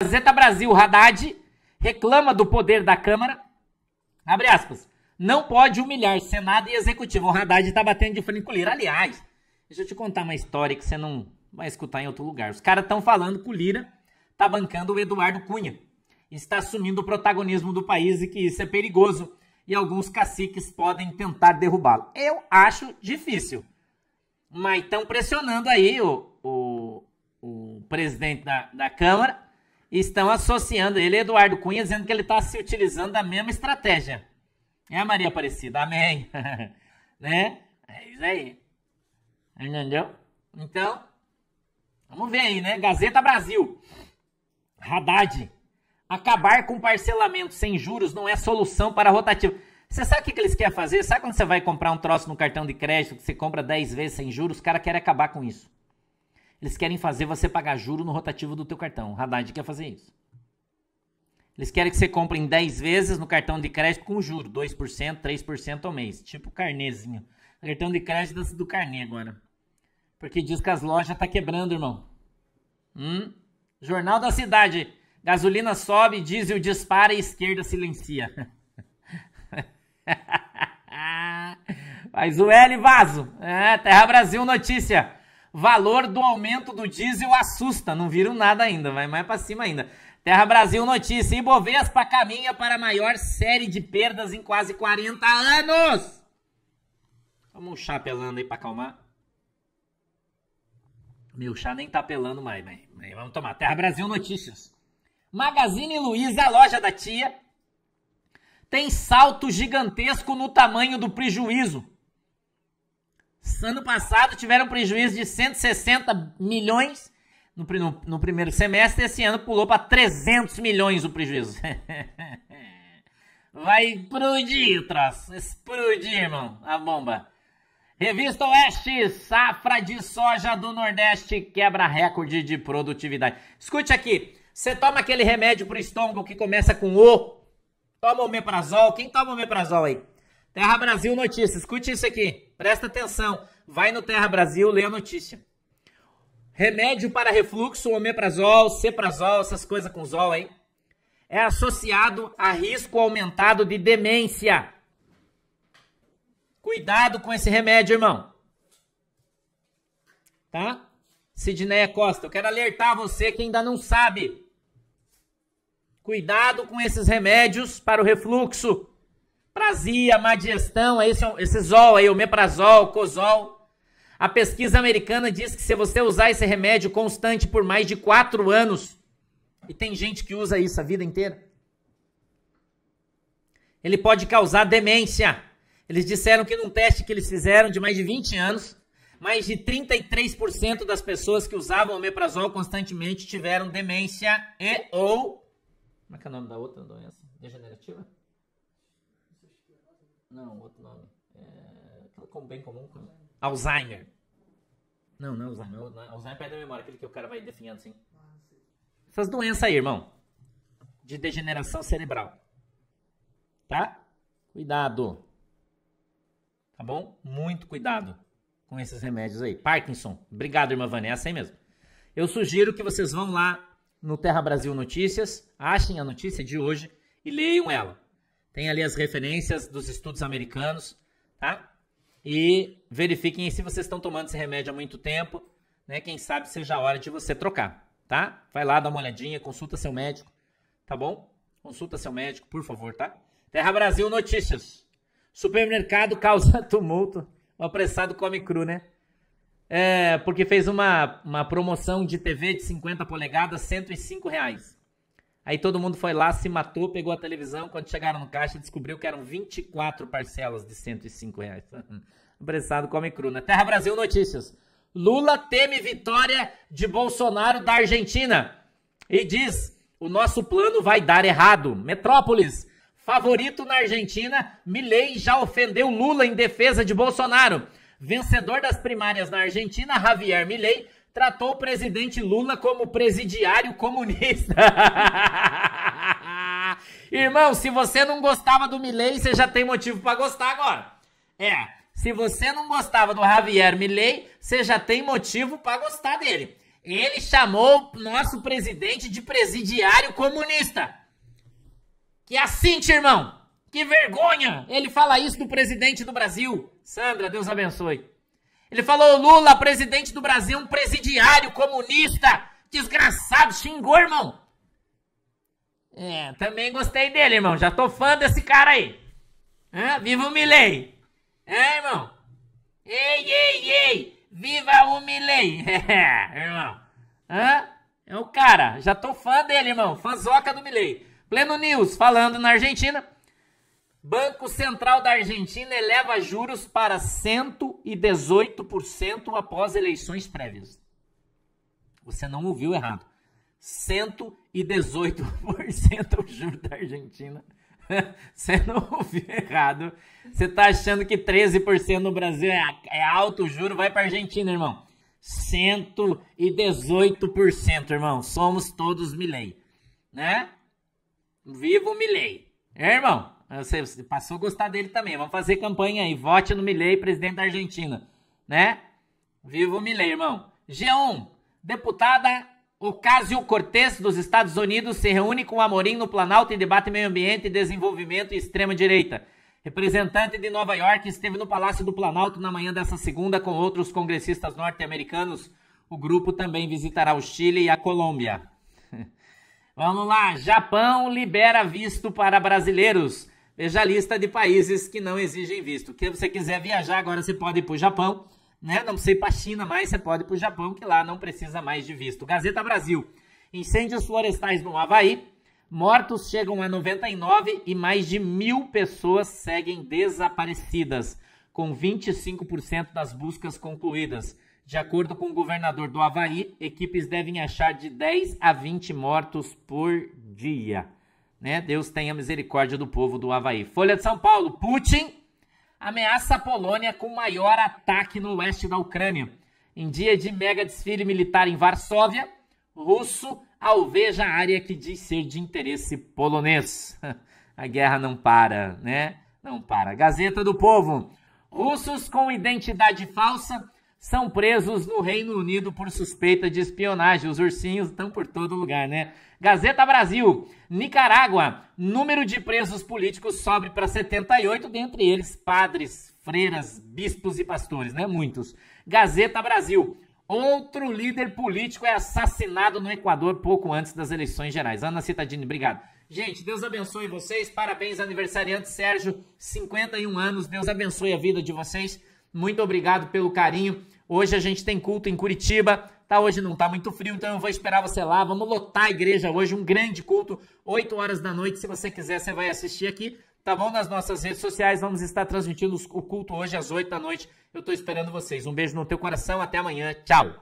Gazeta Brasil, Haddad reclama do poder da Câmara. Abre aspas. Não pode humilhar Senado e Executivo. O Haddad está batendo de frente com o Lira. Aliás, deixa eu te contar uma história que você não vai escutar em outro lugar. Os caras estão falando que o Lira está bancando o Eduardo Cunha. Está assumindo o protagonismo do país e que isso é perigoso. E alguns caciques podem tentar derrubá-lo. Eu acho difícil. Mas estão pressionando aí o, o, o presidente da, da Câmara estão associando ele Eduardo Cunha, dizendo que ele está se utilizando da mesma estratégia. É a Maria Aparecida, amém. né? É isso aí. Entendeu? Então, vamos ver aí, né? Gazeta Brasil. Haddad. Acabar com parcelamento sem juros não é solução para rotativo Você sabe o que, que eles querem fazer? Sabe quando você vai comprar um troço no cartão de crédito, que você compra 10 vezes sem juros? Os caras querem acabar com isso. Eles querem fazer você pagar juro no rotativo do teu cartão. O Haddad quer fazer isso. Eles querem que você compre em 10 vezes no cartão de crédito com juro, 2%, 3% ao mês. Tipo carnezinho. Cartão de crédito do carnê agora. Porque diz que as lojas tá quebrando, irmão. Hum? Jornal da Cidade. Gasolina sobe, diesel dispara e esquerda silencia. Mas o L vaso. É, Terra Brasil notícia. Valor do aumento do diesel assusta. Não viram nada ainda, vai mais para cima ainda. Terra Brasil notícia: Ibovespa caminha para a maior série de perdas em quase 40 anos. vamos um chá pelando aí para acalmar. Meu chá nem tá pelando mais, mas, mas vamos tomar. Terra Brasil notícias. Magazine Luiza, a loja da tia, tem salto gigantesco no tamanho do prejuízo. Ano passado tiveram prejuízo de 160 milhões no, no, no primeiro semestre, esse ano pulou para 300 milhões o prejuízo. Vai explodir, troço. Explodir, irmão, a bomba. Revista Oeste, safra de soja do Nordeste quebra recorde de produtividade. Escute aqui, você toma aquele remédio pro estômago que começa com O? Toma o quem toma o aí? Terra Brasil Notícias, escute isso aqui. Presta atenção. Vai no Terra Brasil, lê a notícia. Remédio para refluxo, omeprazol, ceprazol, essas coisas com zol aí, é associado a risco aumentado de demência. Cuidado com esse remédio, irmão. Tá? Sidneia Costa, eu quero alertar você que ainda não sabe. Cuidado com esses remédios para o refluxo. Prazia, má digestão, esse, é é esse zol aí, o meprazol, cozol. A pesquisa americana diz que se você usar esse remédio constante por mais de quatro anos, e tem gente que usa isso a vida inteira, ele pode causar demência. Eles disseram que num teste que eles fizeram de mais de 20 anos, mais de 33% das pessoas que usavam omeprazol constantemente tiveram demência e ou... Como é que é o nome da outra doença? Degenerativa? Não, outro nome. É... Aquilo bem comum. Né? Alzheimer. Não, não é Alzheimer. Não, não é. Né? Alzheimer perde é a memória, aquele que o cara vai definhando assim. Essas doenças aí, irmão. De degeneração cerebral. Tá? Cuidado. Tá bom? Muito cuidado com esses remédios aí. Parkinson. Obrigado, irmã Vânia. É assim mesmo. Eu sugiro que vocês vão lá no Terra Brasil Notícias, achem a notícia de hoje e leiam ela. Tem ali as referências dos estudos americanos, tá? E verifiquem se vocês estão tomando esse remédio há muito tempo, né? Quem sabe seja a hora de você trocar, tá? Vai lá, dá uma olhadinha, consulta seu médico, tá bom? Consulta seu médico, por favor, tá? Terra Brasil Notícias. Supermercado causa tumulto. O apressado come cru, né? É, porque fez uma, uma promoção de TV de 50 polegadas, 105 reais. Aí todo mundo foi lá, se matou, pegou a televisão. Quando chegaram no caixa, descobriu que eram 24 parcelas de 105 reais. Apressado come cru. Na né? Terra Brasil Notícias. Lula teme vitória de Bolsonaro da Argentina. E diz: o nosso plano vai dar errado. Metrópolis. Favorito na Argentina, Milei já ofendeu Lula em defesa de Bolsonaro. Vencedor das primárias na Argentina, Javier Milei, tratou o presidente Lula como presidiário comunista. Irmão, se você não gostava do Milley, você já tem motivo para gostar agora. É, se você não gostava do Javier Milley, você já tem motivo para gostar dele. Ele chamou o nosso presidente de presidiário comunista. Que é assim, irmão. Que vergonha! Ele fala isso do presidente do Brasil. Sandra, Deus abençoe. Ele falou: Lula, presidente do Brasil, um presidiário comunista, desgraçado, xingou, irmão. É, também gostei dele, irmão. Já tô fã desse cara aí. Hã? Viva o Milley. É, irmão. Ei, ei, ei. Viva o Milley. É, irmão. Hã? É o cara. Já tô fã dele, irmão. fanzoca do Milley. Pleno News, falando na Argentina. Banco Central da Argentina eleva juros para 100 e 18% após eleições prévias. Você não ouviu errado. 118% o juro da Argentina. Você não ouviu errado. Você tá achando que 13% no Brasil é, é alto o juro? Vai para Argentina, irmão. 118%, irmão. Somos todos Milley, né? Viva o Milley. É, irmão? Você passou a gostar dele também. Vamos fazer campanha aí. Vote no Milei, presidente da Argentina. Né? Viva o Milei, irmão. G1. Deputada Ocasio Cortez dos Estados Unidos se reúne com Amorim no Planalto e debate meio ambiente, desenvolvimento e extrema-direita. Representante de Nova York esteve no Palácio do Planalto na manhã dessa segunda com outros congressistas norte-americanos. O grupo também visitará o Chile e a Colômbia. Vamos lá, Japão libera visto para brasileiros. Veja a lista de países que não exigem visto. Se você quiser viajar agora, você pode ir para o Japão, né? Não sei para a China, mas você pode ir para o Japão, que lá não precisa mais de visto. Gazeta Brasil. Incêndios florestais no Havaí. Mortos chegam a 99 e mais de mil pessoas seguem desaparecidas, com 25% das buscas concluídas. De acordo com o governador do Havaí, equipes devem achar de 10 a 20 mortos por dia. Né? Deus tenha misericórdia do povo do Havaí. Folha de São Paulo, Putin ameaça a Polônia com maior ataque no leste da Ucrânia. Em dia de mega desfile militar em Varsóvia, russo alveja a área que diz ser de interesse polonês. A guerra não para, né? Não para. Gazeta do Povo. Russos com identidade falsa são presos no Reino Unido por suspeita de espionagem. Os ursinhos estão por todo lugar, né? Gazeta Brasil, Nicarágua, número de presos políticos sobe para 78, dentre eles padres, freiras, bispos e pastores, né? Muitos. Gazeta Brasil, outro líder político é assassinado no Equador pouco antes das eleições gerais. Ana Citadini, obrigado. Gente, Deus abençoe vocês. Parabéns, aniversariante Sérgio, 51 anos. Deus abençoe a vida de vocês. Muito obrigado pelo carinho. Hoje a gente tem culto em Curitiba, tá? Hoje não tá muito frio, então eu vou esperar você lá. Vamos lotar a igreja hoje, um grande culto, 8 horas da noite. Se você quiser, você vai assistir aqui, tá bom? Nas nossas redes sociais, vamos estar transmitindo o culto hoje às 8 da noite. Eu tô esperando vocês. Um beijo no teu coração, até amanhã. Tchau!